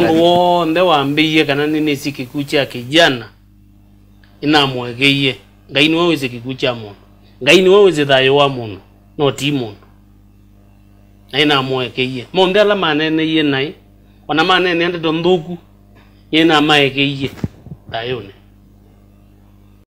mundu wothe wambiirie kana nä nä cikiku kya kijana inamwegeie ngai niwe wici kiku kya mundu ngai niwe wici thayo wa mundu no ti mundu na inamwegeie maundu ala maneneiie nai ona manene ndeto nthuku inamaegeie thayuni